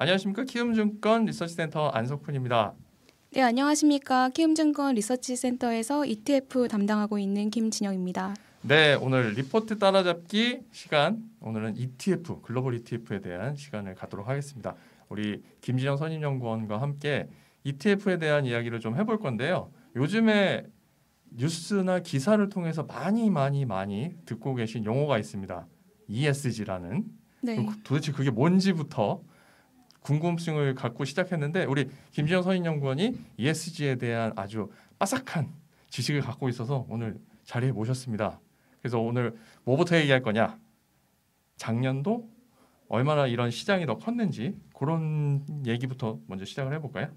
안녕하십니까 키움증권 리서치센터 안석훈입니다. 네 안녕하십니까 키움증권 리서치센터에서 ETF 담당하고 있는 김진영입니다. 네 오늘 리포트 따라잡기 시간 오늘은 ETF 글로벌 ETF에 대한 시간을 갖도록 하겠습니다. 우리 김진영 선임연구원과 함께 ETF에 대한 이야기를 좀 해볼 건데요. 요즘에 뉴스나 기사를 통해서 많이 많이 많이 듣고 계신 용어가 있습니다. ESG라는 네. 그 도대체 그게 뭔지부터 궁금증을 갖고 시작했는데 우리 김지영 선임연구원이 ESG에 대한 아주 빠삭한 지식을 갖고 있어서 오늘 자리에 모셨습니다. 그래서 오늘 뭐부터 얘기할 거냐? 작년도 얼마나 이런 시장이 더 컸는지 그런 얘기부터 먼저 시작을 해볼까요?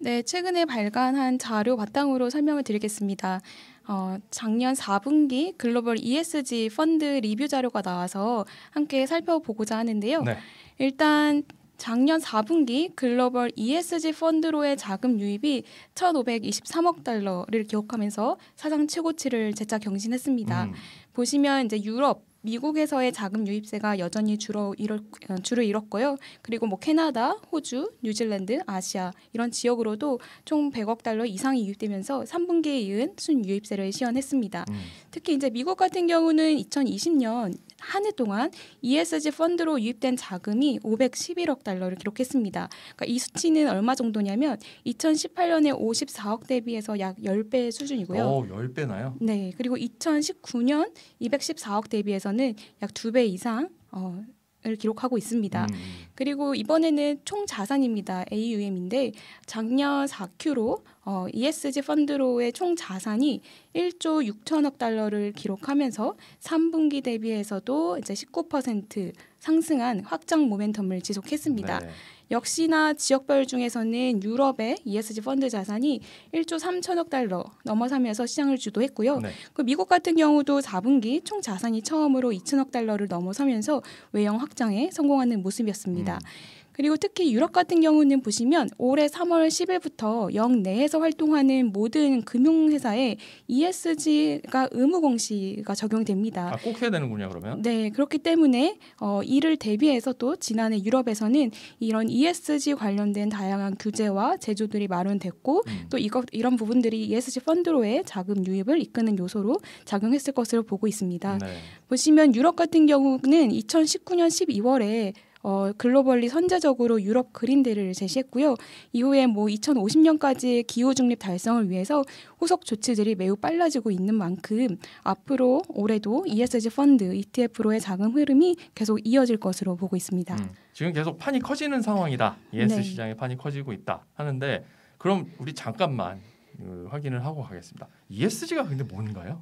네, 최근에 발간한 자료 바탕으로 설명을 드리겠습니다. 어, 작년 4분기 글로벌 ESG 펀드 리뷰 자료가 나와서 함께 살펴보고자 하는데요. 네. 일단 작년 4분기 글로벌 ESG 펀드로의 자금 유입이 1,523억 달러를 기록하면서 사상 최고치를 재차 경신했습니다. 음. 보시면 이제 유럽, 미국에서의 자금 유입세가 여전히 주로 이럴, 어, 주를 잃었고요. 그리고 뭐 캐나다, 호주, 뉴질랜드, 아시아 이런 지역으로도 총 100억 달러 이상이 유입되면서 3분기에 이은 순 유입세를 시연했습니다. 음. 특히 이제 미국 같은 경우는 2020년 한해 동안 ESG 펀드로 유입된 자금이 511억 달러를 기록했습니다. 그러니까 이 수치는 얼마 정도냐면 2018년에 54억 대비해서 약 10배 수준이고요. 오, 10배나요? 네. 그리고 2019년 214억 대비해서는 약 2배 이상 어, 기록하고 있습니다. 음. 그리고 이번에는 총 자산입니다. AUM인데 작년 4Q로 어, ESG 펀드로의 총 자산이 1조 6천억 달러를 기록하면서 3분기 대비해서도 이제 19% 상승한 확장 모멘텀을 지속했습니다. 네 역시나 지역별 중에서는 유럽의 ESG 펀드 자산이 1조 3천억 달러 넘어서면서 시장을 주도했고요. 네. 그 미국 같은 경우도 4분기 총 자산이 처음으로 2천억 달러를 넘어서면서 외형 확장에 성공하는 모습이었습니다. 음. 그리고 특히 유럽 같은 경우는 보시면 올해 3월 10일부터 영 내에서 활동하는 모든 금융회사에 ESG가 의무 공시가 적용됩니다. 아, 꼭 해야 되는군요, 그러면? 네, 그렇기 때문에 어, 이를 대비해서 또 지난해 유럽에서는 이런 ESG 관련된 다양한 규제와 제조들이 마련됐고 음. 또 이것 이런 부분들이 ESG 펀드로의 자금 유입을 이끄는 요소로 작용했을 것으로 보고 있습니다. 네. 보시면 유럽 같은 경우는 2019년 12월에 어, 글로벌리 선제적으로 유럽 그린대를 제시했고요. 이후에 뭐2 0 5 0년까지 기후 중립 달성을 위해서 후속 조치들이 매우 빨라지고 있는 만큼 앞으로 올해도 ESG 펀드 ETF로의 자금 흐름이 계속 이어질 것으로 보고 있습니다. 음, 지금 계속 판이 커지는 상황이다. ES 네. 시장의 판이 커지고 있다 하는데 그럼 우리 잠깐만 그 확인을 하고 가겠습니다. ESG가 근데 뭔가요?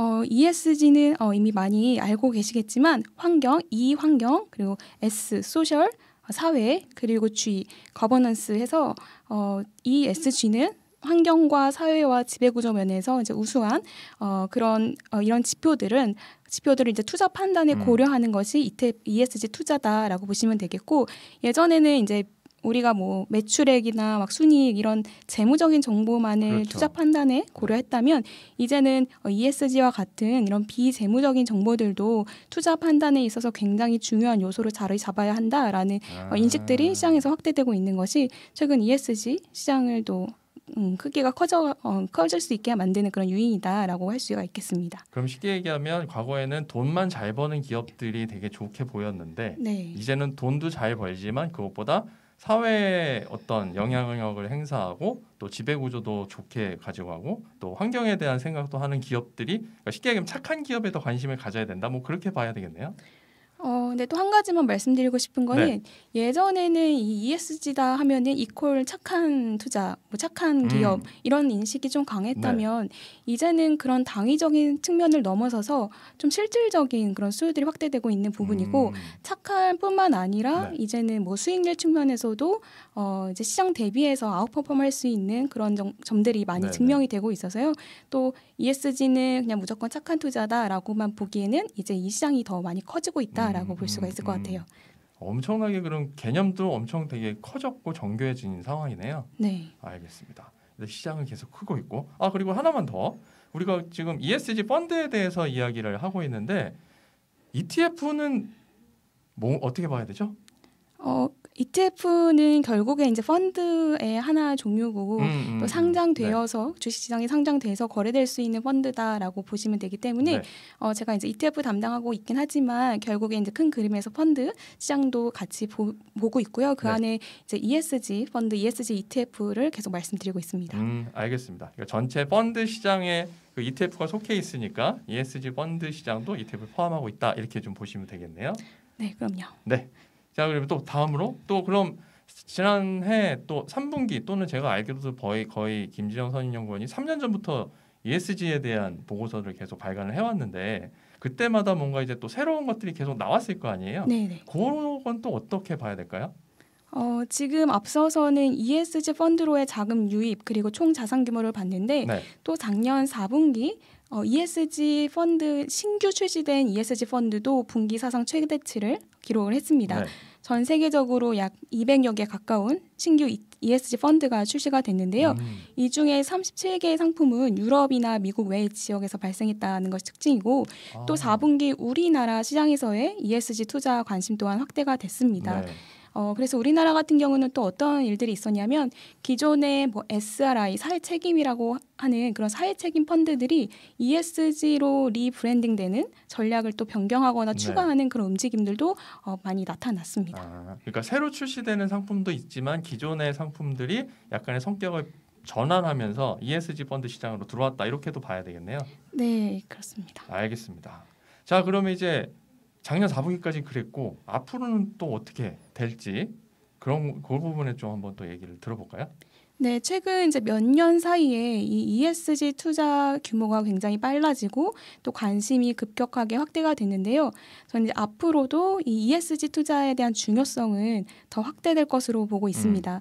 어, ESG는 어, 이미 많이 알고 계시겠지만 환경, E 환경, 그리고 S 소셜, 어, 사회, 그리고 G 거버넌스 해서 어, ESG는 환경과 사회와 지배구조 면에서 이제 우수한 어, 그런 어, 이런 지표들은 지표들을 이제 투자 판단에 음. 고려하는 것이 이태, ESG 투자다라고 보시면 되겠고 예전에는 이제 우리가 뭐 매출액이나 막 순이익 이런 재무적인 정보만을 그렇죠. 투자 판단에 고려했다면 이제는 어, ESG와 같은 이런 비재무적인 정보들도 투자 판단에 있어서 굉장히 중요한 요소로 자리 잡아야 한다라는 어, 아. 인식들이 시장에서 확대되고 있는 것이 최근 ESG 시장을 또 음, 크기가 커져 어, 커질 수 있게 만드는 그런 유인이다라고 할 수가 있겠습니다. 그럼 쉽게 얘기하면 과거에는 돈만 잘 버는 기업들이 되게 좋게 보였는데 네. 이제는 돈도 잘 벌지만 그것보다 사회에 어떤 영향력을 행사하고 또 지배 구조도 좋게 가지고 하고 또 환경에 대한 생각도 하는 기업들이 그러니까 쉽게 얘기하면 착한 기업에 더 관심을 가져야 된다. 뭐 그렇게 봐야 되겠네요. 어, 어, 근데 또 한 가지만 말씀드리고 싶은 거는 네. 예전에는 이 ESG다 하면은 이퀄 착한 투자, 뭐 착한 음. 기업 음. 이런 인식이 좀 강했다면 네. 이제는 그런 당위적인 측면을 넘어서서 좀 실질적인 그런 수요들이 확대되고 있는 부분이고 음. 착한 뿐만 아니라 네. 이제는 뭐 수익률 측면에서도 어, 이제 시장 대비해서 아웃퍼폼할 수 있는 그런 점, 점들이 많이 네, 네. 증명이 되고 있어서요. 또 ESG는 그냥 무조건 착한 투자다라고만 보기에는 이제 이 시장이 더 많이 커지고 있다라고 음. 볼 수가 있을 것 음, 음. 같아요. 엄청나게 그럼 개념도 엄청 되게 커졌고 정교해진 상황이네요. 네. 알겠습니다. 시장은 계속 크고 있고 아 그리고 하나만 더 우리가 지금 ESG 펀드에 대해서 이야기를 하고 있는데 ETF는 뭐 어떻게 봐야 되죠? 어 ETF는 결국에 이제 펀드의 하나 종류고 음, 음, 음. 또 상장되어서 네. 주식시장에 상장돼서 거래될 수 있는 펀드다라고 보시면 되기 때문에 네. 어, 제가 이제 ETF 담당하고 있긴 하지만 결국에 이제 큰 그림에서 펀드 시장도 같이 보, 고 있고요. 그 네. 안에 이제 ESG 펀드, ESG ETF를 계속 말씀드리고 있습니다. 음, 알겠습니다. 그러니까 전체 펀드 시장에 그 ETF가 속해 있으니까 ESG 펀드 시장도 ETF를 포함하고 있다 이렇게 좀 보시면 되겠네요. 네, 그럼요. 네. 자 그리고 또 다음으로 또 그럼 지난해 또 3분기 또는 제가 알기로도 거의 거의 김지영 선임연구원이 3년 전부터 ESG에 대한 보고서를 계속 발간을 해왔는데 그때마다 뭔가 이제 또 새로운 것들이 계속 나왔을 거 아니에요? 네. 네. 그런 건또 어떻게 봐야 될까요? 어, 지금 앞서서는 ESG 펀드로의 자금 유입 그리고 총 자산 규모를 봤는데 네. 또 작년 4분기 어, ESG 펀드 신규 출시된 ESG 펀드도 분기 사상 최대치를 기록을 했습니다. 네. 전 세계적으로 약 200여 개 가까운 신규 ESG 펀드가 출시가 됐는데요. 음. 이 중에 37개의 상품은 유럽이나 미국 외 지역에서 발생했다는 것이 특징이고 아. 또 4분기 우리나라 시장에서의 ESG 투자 관심 또한 확대가 됐습니다. 네. 어, 그래서 우리나라 같은 경우는 또 어떤 일들이 있었냐면 기존의 뭐 SRI 사회 책임이라고 하는 그런 사회 책임 펀드들이 ESG로 리브랜딩되는 전략을 또 변경하거나 네. 추가하는 그런 움직임들도 어, 많이 나타났습니다. 아, 그러니까 새로 출시되는 상품도 있지만 기존의 상품들이 약간의 성격을 전환하면서 ESG 펀드 시장으로 들어왔다 이렇게도 봐야 되겠네요. 네, 그렇습니다. 알겠습니다. 자, 그러면 이제 작년 4분기까지 그랬고 앞으로는 또 어떻게 될지 그런 그 부분에 좀 한번 또 얘기를 들어볼까요? 네, 최근 이제 몇 년 사이에 이 ESG 투자 규모가 굉장히 빨라지고 또 관심이 급격하게 확대가 됐는데요. 저는 이제 앞으로도 이 ESG 투자에 대한 중요성은 더 확대될 것으로 보고 음. 있습니다. 음.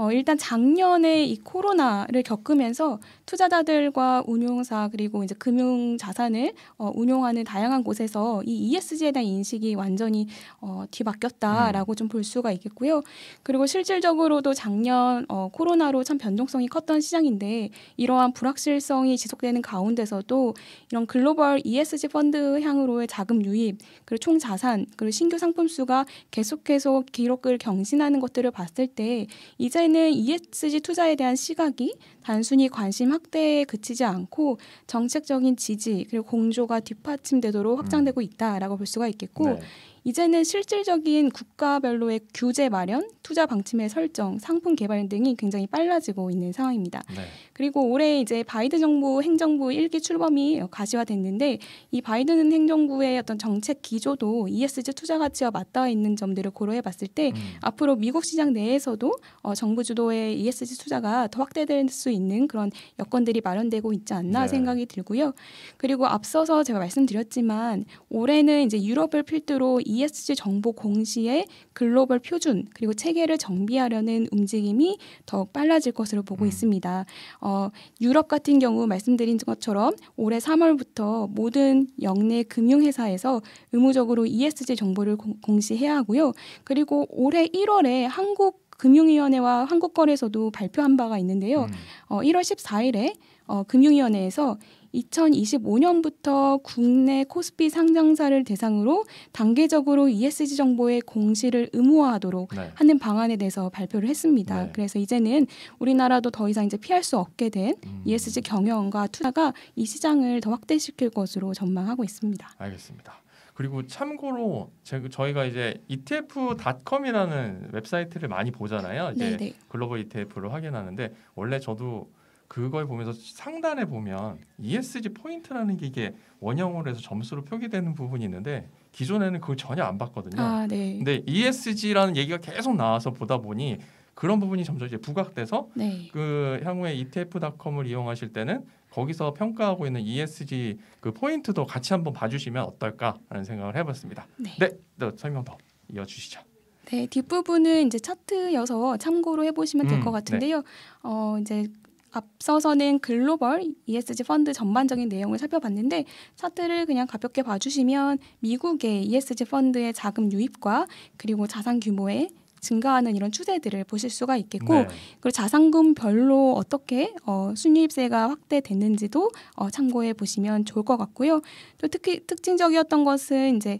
어, 일단 작년에 이 코로나를 겪으면서 투자자들과 운용사 그리고 이제 금융 자산을 어, 운용하는 다양한 곳에서 이 ESG에 대한 인식이 완전히 어, 뒤바뀌었다라고 음. 좀볼 수가 있겠고요. 그리고 실질적으로도 작년 어, 코로나로 참 변동성이 컸던 시장인데 이러한 불확실성이 지속되는 가운데서도 이런 글로벌 ESG 펀드 향으로의 자금 유입 그리고 총 자산 그리고 신규 상품 수가 계속 해서 기록을 경신하는 것들을 봤을 때 이제는 이근에는 ESG 투자에 대한 시각이 단순히 관심 확대에 그치지 않고 정책적인 지지 그리고 공조가 뒷받침되도록 음. 확장되고 있다라고 볼 수가 있겠고 네. 이제는 실질적인 국가별로의 규제 마련, 투자 방침의 설정, 상품 개발 등이 굉장히 빨라지고 있는 상황입니다. 네. 그리고 올해 이제 바이든 정부 행정부 일기 출범이 가시화됐는데 이 바이든 행정부의 어떤 정책 기조도 ESG 투자 가치와 맞닿아 있는 점들을 고려해 봤을 때 음. 앞으로 미국 시장 내에서도 어, 정부 주도의 ESG 투자가 더 확대될 수 있는 있는 그런 여건들이 마련되고 있지 않나 네. 생각이 들고요. 그리고 앞서서 제가 말씀드렸지만 올해는 이제 유럽을 필두로 ESG 정보 공시의 글로벌 표준 그리고 체계를 정비하려는 움직임이 더 빨라질 것으로 보고 음. 있습니다. 어, 유럽 같은 경우 말씀드린 것처럼 올해 3월부터 모든 영내 금융회사에서 의무적으로 ESG 정보를 공, 시해야 하고요. 그리고 올해 1월에 한국 금융위원회와 한국거래소도 발표한 바가 있는데요. 음. 어, 1월 14일에 어, 금융위원회에서 2025년부터 국내 코스피 상장사를 대상으로 단계적으로 ESG 정보의 공시를 의무화하도록 네. 하는 방안에 대해서 발표를 했습니다. 네. 그래서 이제는 우리나라도 더 이상 이제 피할 수 없게 된 음. ESG 경영과 투자가 이 시장을 더 확대시킬 것으로 전망하고 있습니다. 알겠습니다. 그리고 참고로 저희가 이제 ETF.com이라는 웹사이트를 많이 보잖아요. 이제 네네. 글로벌 ETF를 확인하는데 원래 저도 그걸 보면서 상단에 보면 ESG 포인트라는 게 이게 원형으로 해서 점수로 표기되는 부분이 있는데 기존에는 그걸 전혀 안 봤거든요. 아, 네. 근데 ESG라는 얘기가 계속 나와서 보다 보니 그런 부분이 점점 이제 부각돼서 네. 그 향후에 ETF.com을 이용하실 때는 거기서 평가하고 있는 ESG 그 포인트도 같이 한번 봐주시면 어떨까라는 생각을 해봤습니다. 네, 네 설명 더 이어주시죠. 네, 뒷부분은 이제 차트여서 참고로 해보시면 음, 될것 네. 같은데요. 네. 어, 이제 앞서서는 글로벌 ESG 펀드 전반적인 내용을 살펴봤는데 차트를 그냥 가볍게 봐주시면 미국의 ESG 펀드의 자금 유입과 그리고 자산 규모의 증가하는 이런 추세들을 보실 수가 있겠고 네. 그리고 자산금별로 어떻게 어, 순이입세가 확대됐는지도 어, 참고해 보시면 좋을 것 같고요. 또 특히 특징적이었던 것은 이제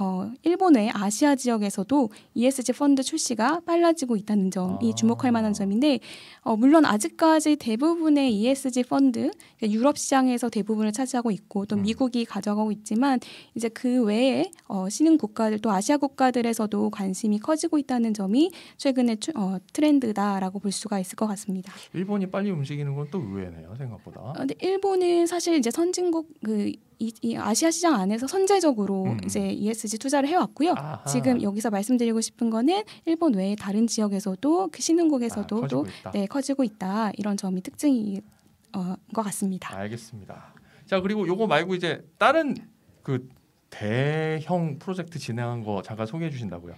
어, 일본의 아시아 지역에서도 ESG 펀드 출시가 빨라지고 있다는 점이 주목할 만한 아. 점인데 어, 물론 아직까지 대부분의 ESG 펀드 그러니까 유럽 시장에서 대부분을 차지하고 있고 또 음. 미국이 가져가고 있지만 이제 그 외에 어, 신흥 국가들 또 아시아 국가들에서도 관심이 커지고 있다는 점이 최근의 추, 어, 트렌드다라고 볼 수가 있을 것 같습니다. 일본이 빨리 움직이는 건 또 의외네요 생각보다. 어, 근데 일본은 사실 이제 선진국 그 이, 이 아시아 시장 안에서 선제적으로 음. 음. 이제 ESG 투자를 해왔고요. 아하. 지금 여기서 말씀드리고 싶은 거는 일본 외에 다른 지역에서도 그 신흥국에서도 아, 커지고 또 있다. 네, 커지고 있다 이런 점이 특징인 어, 것 같습니다. 알겠습니다. 자 그리고 요거 말고 이제 다른 그 대형 프로젝트 진행한 거 잠깐 소개해 주신다고요.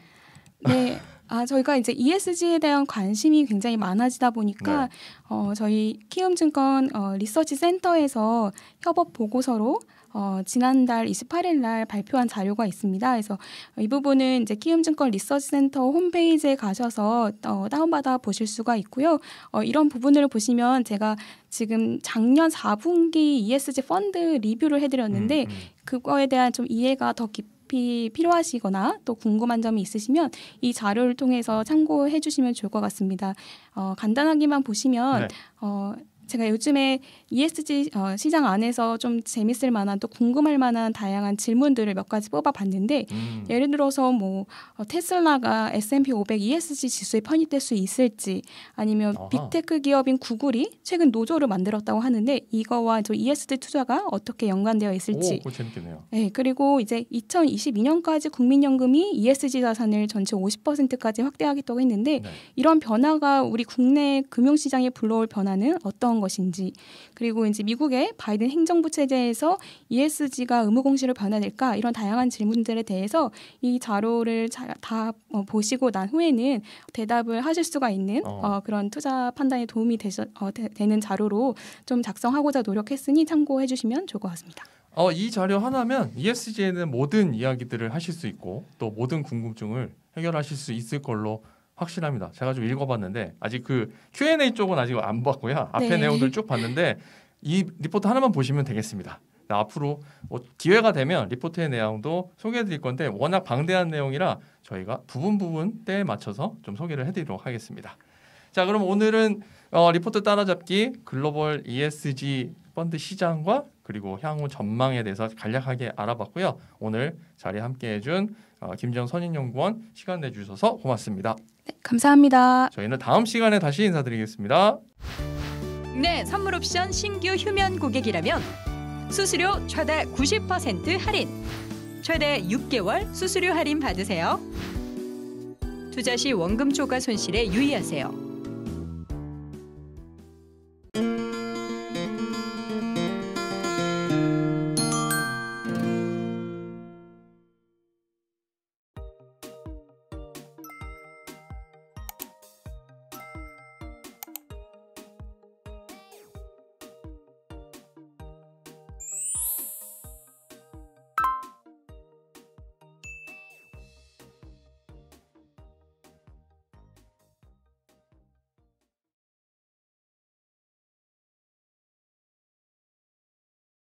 네. 아, 저희가 이제 ESG에 대한 관심이 굉장히 많아지다 보니까 네. 어, 저희 키움증권 어, 리서치 센터에서 협업 보고서로 어, 지난달 28일 날 발표한 자료가 있습니다. 그래서 이 부분은 이제 키움증권 리서치센터 홈페이지에 가셔서 어, 다운받아 보실 수가 있고요. 어, 이런 부분을 보시면 제가 지금 작년 4분기 ESG 펀드 리뷰를 해드렸는데 음, 음. 그거에 대한 좀 이해가 더 깊. 이 필요하시거나 또 궁금한 점이 있으시면 이 자료를 통해서 참고해 주시면 좋을 것 같습니다. 어, 간단하게만 보시면 네. 어, 제가 요즘에 ESG 어, 시장 안에서 좀 재밌을 만한 또 궁금할 만한 다양한 질문들을 몇 가지 뽑아봤는데 음. 예를 들어서 뭐 어, 테슬라가 S&P 500 ESG 지수에 편입될 수 있을지 아니면 어하. 빅테크 기업인 구글이 최근 노조를 만들었다고 하는데 이거와 저 ESG 투자가 어떻게 연관되어 있을지. 오, 재밌겠네요. 네, 그리고 이제 2022년까지 국민연금이 ESG 자산을 전체 50%까지 확대하겠다고 했는데 네. 이런 변화가 우리 국내 금융시장에 불러올 변화는 어떤 것인지 그리고 이제 미국의 바이든 행정부 체제에서 ESG가 의무 공시로 변화될까 이런 다양한 질문들에 대해서 이 자료를 다 어, 보시고 난 후에는 대답을 하실 수가 있는 어. 어 그런 투자 판단에 도움이 되셔, 어, 되, 되는 자료로 좀 작성하고자 노력했으니 참고해 주시면 좋을 것 같습니다. 어, 이 자료 하나면 ESG에는 모든 이야기들을 하실 수 있고 또 모든 궁금증을 해결하실 수 있을 걸로 확실합니다. 제가 좀 읽어봤는데 아직 그 Q&A 쪽은 아직 안 봤고요. 앞에 네. 내용들 쭉 봤는데 이 리포트 하나만 보시면 되겠습니다. 앞으로 뭐 기회가 되면 리포트의 내용도 소개해드릴 건데 워낙 방대한 내용이라 저희가 부분 부분 때에 맞춰서 좀 소개를 해드리도록 하겠습니다. 자, 그럼 오늘은 어, 리포트 따라잡기 글로벌 ESG 펀드 시장과 그리고 향후 전망에 대해서 간략하게 알아봤고요. 오늘 자리 함께해준 어, 김정 선인연구원 시간 내주셔서 고맙습니다. 네, 감사합니다. 저희는 다음 시간에 다시 인사드리겠습니다. 네, 선물 옵션 신규 휴면 고객이라면 수수료 최대 90% 할인, 최대 6개월 수수료 할인 받으세요. 투자 시 원금 초과 손실에 유의하세요.